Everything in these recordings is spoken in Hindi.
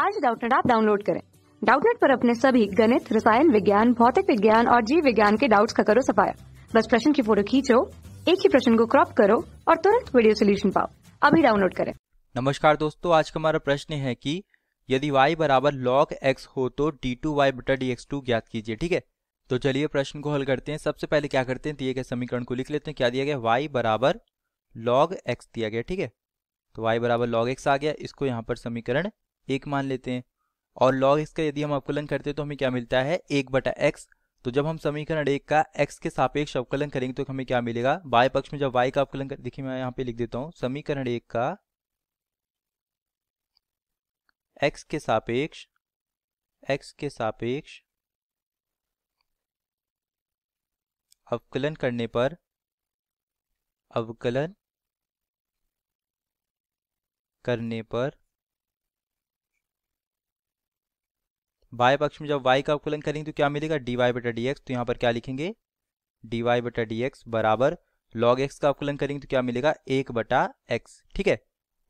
आज डाउटनेट आप डाउनलोड करें डाउटनेट पर अपने सभी गणित रसायन विज्ञान भौतिक विज्ञान और जीव विज्ञान के डाउट्स का करो सफाया बस प्रश्न की फोटो खींचो एक ही प्रश्न को क्रॉप करो और तुरंत वीडियो सोल्यूशन पाओ अभी डाउनलोड करें नमस्कार दोस्तों आज का हमारा प्रश्न है कि यदि y बराबर लॉग एक्स हो तो डी टू वाई बटा डी एक्स टू ज्ञात कीजिए ठीक है तो चलिए प्रश्न को हल करते हैं सबसे पहले क्या करते हैं दिए गए समीकरण को लिख लेते हैं क्या दिया गया y बराबर लॉग एक्स दिया गया ठीक है तो y बराबर लॉग एक्स आ गया इसको यहाँ पर समीकरण एक मान लेते हैं और लॉग इसका यदि हम अवकलन करते हैं तो हमें क्या मिलता है एक बटा एक्स तो जब हम समीकरण एक का एक्स के सापेक्ष अवकलन करेंगे तो हमें क्या मिलेगा बाय पक्ष में जब वाई का अवकलन कर देखिए मैं यहाँ पे लिख देता हूँ समीकरण एक का एक्स के सापेक्ष एक्स के सापेक्ष अवकलन करने पर अवकलन करने पर बाय पक्ष में जब वाई का अवकुलन करेंगे तो क्या मिलेगा डी वाई बटा डी एक्स तो यहाँ पर क्या लिखेंगे डी वाई बटा डी एक्स बराबर लॉग एक्स का अवकुलन करेंगे तो क्या मिलेगा एक बटा एक्स ठीक है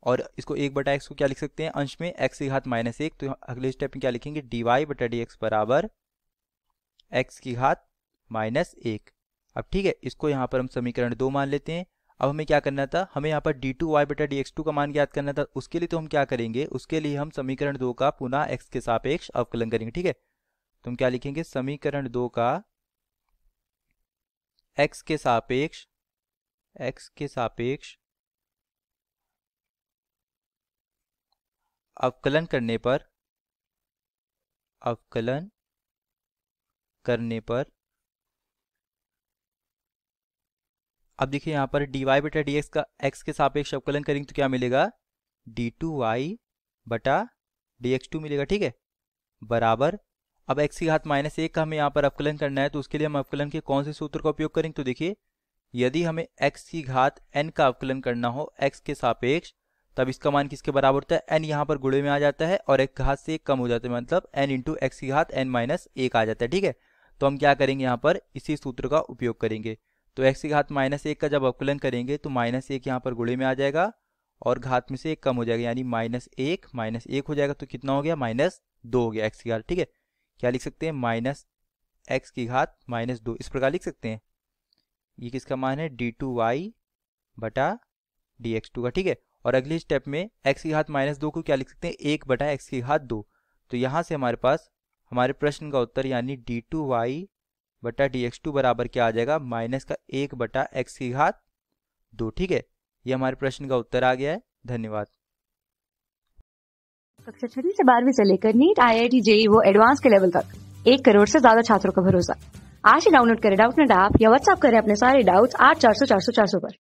और इसको एक बटा एक्स को क्या लिख सकते हैं अंश में एक्स की घात माइनस एक तो अगले स्टेप में क्या लिखेंगे डी वाई बटा डी एक्स बराबर एक्स की घात माइनस एक अब ठीक है इसको यहाँ पर हम समीकरण दो मान लेते हैं अब हमें क्या करना था हमें यहाँ पर डी टू वाई बेटा डी एक्स टू का मान ज्ञात करना था उसके लिए तो हम क्या करेंगे उसके लिए हम समीकरण दो का पुनः एक्स के सापेक्ष अवकलन करेंगे ठीक है तो हम क्या लिखेंगे समीकरण दो का एक्स के सापेक्ष एक्स के सापेक्ष अवकलन करने पर अवकलन करने पर अब देखिए यहाँ पर डी वाई बटा डी एक्स का एक्स के सापेक्ष अवकलन करेंगे तो क्या मिलेगा डी टू वाई बटा डी एक्स टू मिलेगा ठीक है बराबर अब एक्स की घात माइनस एक का हमें यहाँ पर अवकलन करना है तो उसके लिए हम अवकलन के कौन से सूत्र का उपयोग करेंगे तो देखिए यदि हमें एक्स की घात एन का अवकलन करना हो एक्स के सापेक्ष तब इसका मान किसके बराबर होता है एन यहाँ पर गुड़े में आ जाता है और एक घात से एक कम हो जाता है मतलब एन इंटू एक्स की घात एन माइनस एक आ जाता है ठीक है तो हम क्या करेंगे यहाँ पर इसी सूत्र का उपयोग करेंगे तो एक्स की घात माइनस एक का जब अवकुलन करेंगे तो माइनस एक यहाँ पर गुड़े में आ जाएगा और घात में से एक कम हो जाएगा यानी माइनस एक माइनस एक हो जाएगा तो कितना हो गया माइनस दो हो गया एक्स की घात ठीक है क्या लिख सकते हैं माइनस एक्स की घात माइनस दो इस प्रकार लिख सकते हैं ये किसका मान है डी टू वाई बटा डी एक्स टू का ठीक है और अगले स्टेप में एक्स की घात माइनस दो को क्या लिख सकते हैं एक बटा एक्स की घात दो तो यहाँ से हमारे पास हमारे प्रश्न का उत्तर यानी डी टू वाई बटा डी एक्स टू बराबर क्या आ जाएगा माइनस का एक बटा एक्स की घात दो ठीक है ये हमारे प्रश्न का उत्तर आ गया है धन्यवाद कक्षा छठी से बारहवीं से लेकर NEET I I T JEE वो एडवांस के लेवल तक एक करोड़ से ज्यादा छात्रों का भरोसा आज ही डाउनलोड करें डाउट नेट ऐप या व्हाट्सएप करें अपने सारे डाउट्स आठ चार सौ चार सौ चार सौ पर